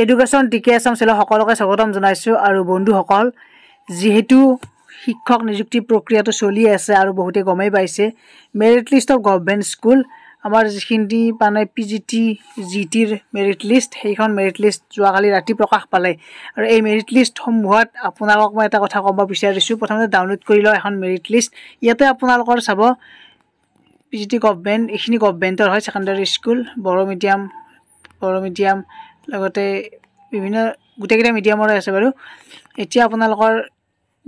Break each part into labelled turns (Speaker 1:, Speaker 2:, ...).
Speaker 1: education T K S M চেলৰ সকলোকে স্বাগতম জনাইছোঁ আৰু বন্ধুসকল যিহেতু শিক্ষক নিযুক্তি প্ৰক্ৰিয়াটো চলি আছে আৰু বহুতে গমেই পাইছে merit list of government school আমাৰ যিখিনি মানে পি জি টি জি টিৰ মেৰিট লিষ্ট সেইখন মেৰিট লিষ্ট যোৱাকালি ৰাতি প্ৰকাশ পালে আৰু এই মেৰিট লিষ্টসমূহত আপোনালোকক মই এটা কথা ক'ব বিচাৰিছোঁ প্ৰথমতে ডাউনলোড কৰি লওঁ এখন মেৰিট লিষ্ট ইয়াতে আপোনালোকৰ চাব পি জি টি গভমেণ্ট এইখিনি গভমেণ্টৰ হয় secondary school Bodo medium Bodo medium লগতে বিভিন্ন গোটেইকেইটা মিডিয়ামৰে আছে বাৰু এতিয়া আপোনালোকৰ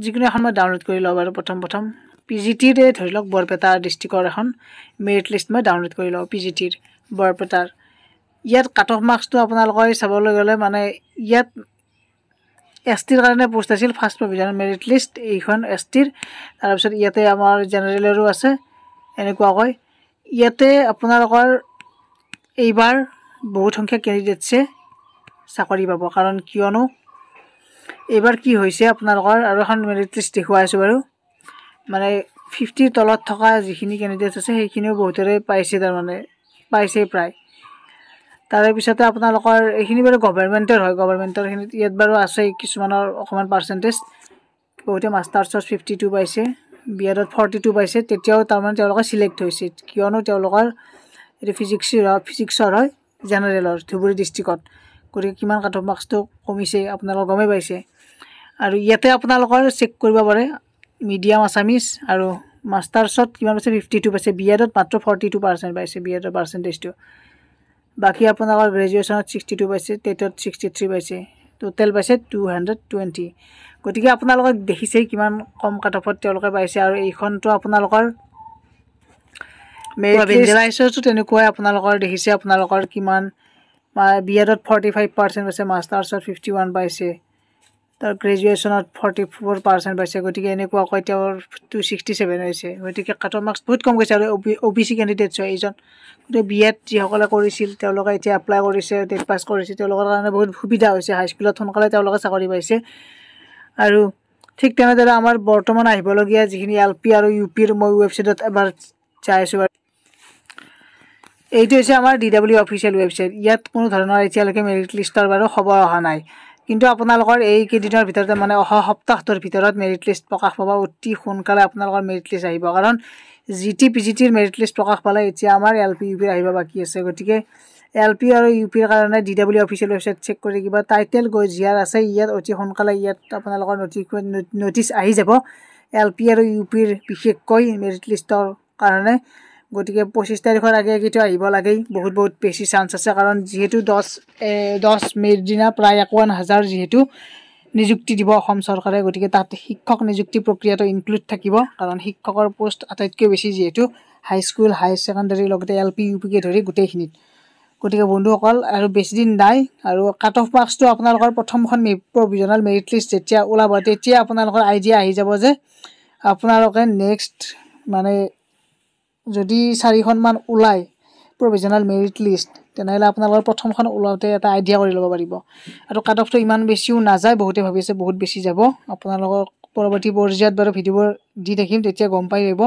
Speaker 1: যিকোনো এখন মই ডাউনলোড কৰি লওঁ বাৰু প্ৰথম প্ৰথম পি জি টিৰে ধৰি লওক বৰপেটা ডিষ্ট্ৰিক্টৰ এখন মেৰিট লিষ্ট মই ডাউনলোড কৰি লওঁ পি জি টিৰ বৰপেটাৰ ইয়াত কাট অফ মাৰ্কছটো আপোনালোকৰ চাবলৈ গ'লে মানে ইয়াত এছ টিৰ কাৰণে পষ্ট আছিল ফাৰ্ষ্ট প্ৰভিজন মেৰিট লিষ্ট এইখন এছ টিৰ তাৰপিছত ইয়াতে আমাৰ জেনেৰেলৰো আছে এনেকুৱাকৈ ইয়াতে আপোনালোকৰ এইবাৰ বহুত সংখ্যক কেণ্ডিডেটছে চাকৰি পাব কাৰণ কিয়নো এইবাৰ কি হৈছে আপোনালোকৰ আৰু এখন মেৰিট লিষ্ট দেখুৱাই আছোঁ বাৰু মানে ফিফটিৰ তলত থকা যিখিনি কেণ্ডিডেট আছে সেইখিনিও বহুতৰে পাইছে তাৰমানে পাইছে প্ৰায় তাৰে পিছতে আপোনালোকৰ এইখিনি বাৰু গভৰ্ণমেণ্টৰ হয় গভৰ্ণমেণ্টৰখিনিত ইয়াত বাৰু আছে কিছুমানৰ অকণমান পাৰ্চেণ্টেজ বহুতে মাষ্টাৰ্ছত ফিফটি টু পাইছে বি এডত ফৰ্টি টু পাইছে তেতিয়াও তাৰমানে তেওঁলোকে চিলেক্ট হৈছে কিয়নো তেওঁলোকৰ এইটো ফিজিক্সৰ ফিজিক্সৰ হয় জেনেৰেলৰ ধুবুৰী ডিষ্ট্ৰিক্টত গতিকে কিমান কাঠৰ মাৰ্কছটো কমিছে আপোনালোকে গমেই পাইছে আৰু ইয়াতে আপোনালোকৰ চেক কৰিব পাৰে মিডিয়াম আছামিজ আৰু মাষ্টাৰ্ছত কিমান পাইছে ফিফটি টু পাইছে বি এডত মাত্ৰ ফৰ্টি টু পাৰ্চেণ্ট পাইছে বি এডৰ পাৰ্চেণ্টেজটো বাকী আপোনালোকৰ গ্ৰেজুৱেশ্যনত ছিক্সটি টু পাইছে টেটত ছিক্সটি থ্ৰী পাইছে টোটেল পাইছে টু হাণ্ড্ৰেড টুৱেণ্টি গতিকে আপোনালোকে দেখিছে কিমান কম কাট অফত তেওঁলোকে পাইছে আৰু এইখনতো আপোনালোকৰ মেৰিট তেনেকুৱাই আপোনালোকৰ দেখিছে আপোনালোকৰ কিমান বিয়েডত ফৰ্টি ফাইভ পাৰ্চেণ্ট পাইছে মাষ্টাৰ্ছত ফিফটি ওৱান পাইছে তাৰ গ্ৰেজুৱেশ্যনত ফৰ্টি ফ'ৰ পাৰ্চেণ্ট পাইছে গতিকে এনেকুৱাকৈ তেওঁৰ টু ছিক্সটি ছেভেন হৈছে গতিকে কাটৰ মাৰ্কছ বহুত কম গৈছে আৰু অ' বি চি কেণ্ডিডেটছ হয় এইজন গতিকে বি এড যিসকলে কৰিছিল তেওঁলোকে এতিয়া এপ্লাই কৰিছে টেট পাছ কৰিছে তেওঁলোকৰ কাৰণে বহুত সুবিধা হৈছে হাইস্কুলত সোনকালে তেওঁলোকে চাকৰি পাইছে আৰু ঠিক তেনেদৰে আমাৰ বৰ্তমান আহিবলগীয়া যিখিনি এল পি আৰু ইউ পিৰ মই ৱেবছাইটত এবাৰ চাই আছোঁ এইটো হৈছে আমাৰ ডি ডাব্লিউ অফিচিয়েল ৱেবছাইট ইয়াত কোনো ধৰণৰ এতিয়ালৈকে মেৰিট লিষ্টৰ বাৰু খবৰ অহা নাই কিন্তু আপোনালোকৰ এইকেইদিনৰ ভিতৰতে মানে অহা সপ্তাহটোৰ ভিতৰত মেৰিট লিষ্ট প্ৰকাশ পাব অতি সোনকালে আপোনালোকৰ মেৰিট লিষ্ট আহিব কাৰণ জি টি পি জি টিৰ মেৰিট লিষ্ট প্ৰকাশ পালে এতিয়া আমাৰ এল পি ইউ পিৰ আহিব বাকী আছে গতিকে এল পি আৰু ইউ পিৰ কাৰণে D W official website check কৰি থাকিব টাইটেল গৈ জিয়াৰ আছে ইয়াত অতি সোনকালে ইয়াত আপোনালোকৰ নটি নটিছ আহি যাব এল পি আৰু ইউ পিৰ বিশেষকৈ মেৰিট লিষ্টৰ কাৰণে গতিকে পঁচিছ তাৰিখৰ আগে আগেতো আহিব লাগেই বহুত বহুত বেছি চান্স আছে কাৰণ যিহেতু দহ দহ মে'ৰ দিনা প্ৰায় একৱন হাজাৰ যিহেতু নিযুক্তি দিব অসম চৰকাৰে গতিকে তাত শিক্ষক নিযুক্তি প্ৰক্ৰিয়াটো ইনক্লুড থাকিব কাৰণ শিক্ষকৰ পোষ্ট আটাইতকৈ বেছি যিহেতু হাইস্কুল হায়াৰ ছেকেণ্ডাৰীৰ লগতে এল পি ইউ পিকে ধৰি গোটেইখিনিত গতিকে বন্ধুসকল আৰু বেছিদিন নাই আৰু কাট অফ মাৰ্কছটো আপোনালোকৰ প্ৰথমখন মে প্ৰভিজনেল মেৰিট লিষ্ট যেতিয়া ওলাব তেতিয়া আপোনালোকৰ আইডিয়া আহি যাব যে আপোনালোকে নেক্সট মানে যদি চাৰিখনমান ওলায় প্ৰভিজনেল মেৰিট লিষ্ট তেনেহ'লে আপোনালোকৰ প্ৰথমখন ওলাওঁতে এটা আইডিয়া কৰি ল'ব পাৰিব আৰু কাট অফটো ইমান বেছিও নাযায় বহুতে ভাবিছে বহুত বেছি যাব আপোনালোকক পৰৱৰ্তী পৰ্যায়ত বাৰু ভিডিঅ'বোৰ দি থাকিম তেতিয়া গম পাই যাব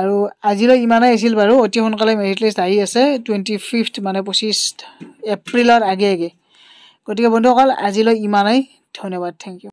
Speaker 1: আৰু আজিলৈ ইমানেই আছিল বাৰু অতি সোনকালে মেৰিট লিষ্ট আহি আছে টুৱেণ্টি ফিফ্থ মানে পঁচিছ এপ্ৰিলৰ আগে আগে গতিকে বন্ধুসকল আজিলৈ ইমানেই ধন্যবাদ থেংক ইউ